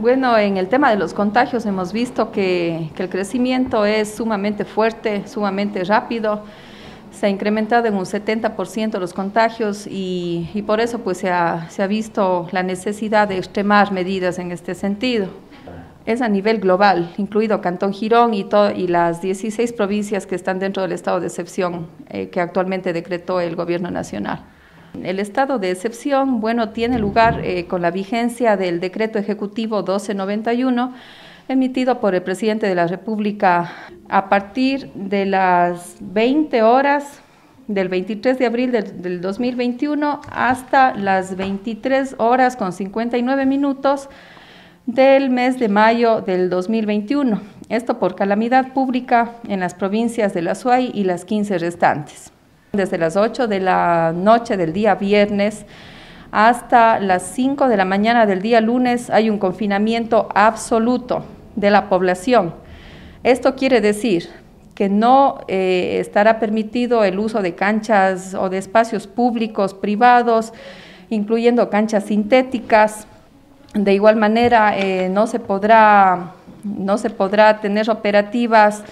Bueno, en el tema de los contagios hemos visto que, el crecimiento es sumamente fuerte, sumamente rápido. Se ha incrementado en un 70% los contagios y, por eso pues se ha, visto la necesidad de extremar medidas en este sentido. Es a nivel global, incluido Cantón Girón y, y las 16 provincias que están dentro del estado de excepción eh, que actualmente decretó el gobierno nacional. El estado de excepción, bueno, tiene lugar eh, con la vigencia del decreto ejecutivo 1291 emitido por el presidente de la República a partir de las 20 horas del 23 de abril del, del 2021 hasta las 23 horas con 59 minutos del mes de mayo del 2021. Esto por calamidad pública en las provincias de La Suay y las 15 restantes desde las 8 de la noche del día viernes hasta las 5 de la mañana del día lunes hay un confinamiento absoluto de la población. Esto quiere decir que no eh, estará permitido el uso de canchas o de espacios públicos, privados, incluyendo canchas sintéticas. De igual manera, eh, no, se podrá, no se podrá tener operativas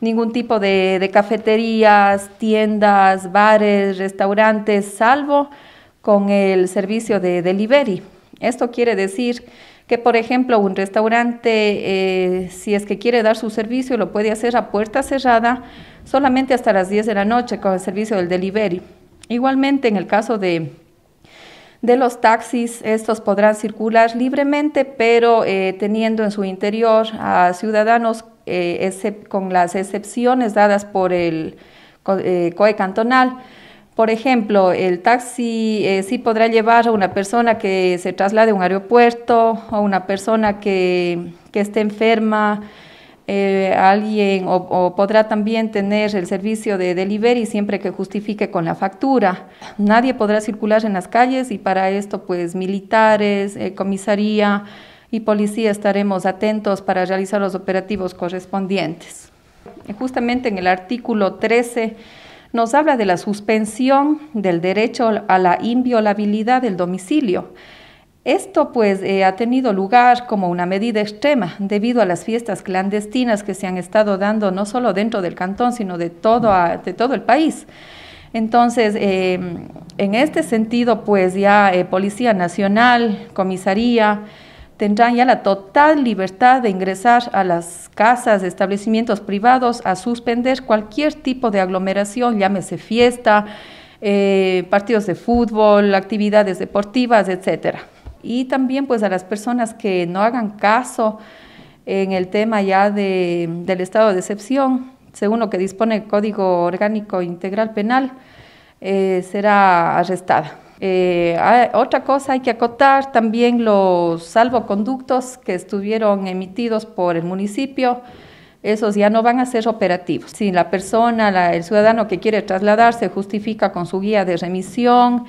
ningún tipo de, cafeterías, tiendas, bares, restaurantes, salvo con el servicio de delivery. Esto quiere decir que, por ejemplo, un restaurante, eh, si es que quiere dar su servicio, lo puede hacer a puerta cerrada solamente hasta las 10 de la noche con el servicio del delivery. Igualmente, en el caso de de los taxis. Estos podrán circular libremente, pero eh, teniendo en su interior a ciudadanos eh, con las excepciones dadas por el eh, COE cantonal. Por ejemplo, el taxi sí podrá llevar a una persona que se traslade a un aeropuerto o una persona que esté enferma eh, alguien o, podrá también tener el servicio de delivery siempre que justifique con la factura. Nadie podrá circular en las calles y para esto pues militares, eh, comisaría y policía estaremos atentos para realizar los operativos correspondientes. Justamente en el artículo 13 nos habla de la suspensión del derecho a la inviolabilidad del domicilio. Esto pues eh, ha tenido lugar como una medida extrema debido a las fiestas clandestinas que se han estado dando no solo dentro del cantón, sino de todo, de todo el país. Entonces, eh, en este sentido, pues ya eh, Policía Nacional, Comisaría, tendrán ya la total libertad de ingresar a las casas, establecimientos privados, a suspender cualquier tipo de aglomeración, llámese fiesta, partidos de fútbol, actividades deportivas, etcétera. Y también pues a las personas que no hagan caso en el tema ya de, del estado de excepción, según lo que dispone el Código Orgánico Integral Penal, eh, será arrestada. Eh, otra cosa hay que acotar también los salvoconductos que estuvieron emitidos por el municipio, esos ya no van a ser operativos. Si la persona, el ciudadano que quiere trasladarse justifica con su guía de remisión,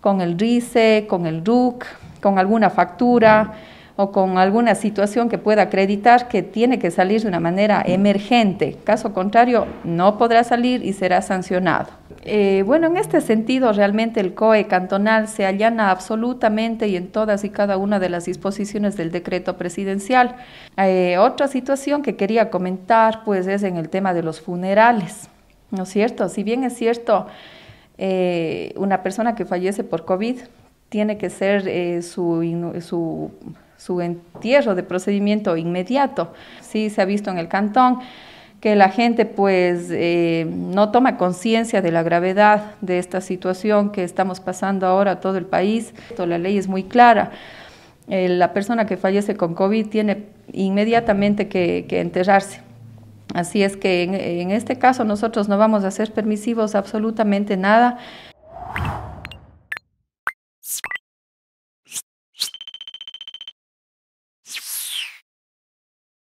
con el RICE, con el RUC, con alguna factura o con alguna situación que pueda acreditar que tiene que salir de una manera emergente. Caso contrario, no podrá salir y será sancionado. Eh, bueno, en este sentido, realmente el COE cantonal se allana absolutamente y en todas y cada una de las disposiciones del decreto presidencial. Eh, otra situación que quería comentar, pues, es en el tema de los funerales, ¿no es cierto? Si bien es cierto, eh, una persona que fallece por COVID tiene que ser eh, su, su, entierro de procedimiento inmediato. Sí, se ha visto en el cantón que la gente pues eh, no toma conciencia de la gravedad de esta situación que estamos pasando ahora todo el país. La ley es muy clara. Eh, la persona que fallece con COVID tiene inmediatamente que, enterrarse. Así es que en este caso nosotros no vamos a ser permisivos absolutamente nada.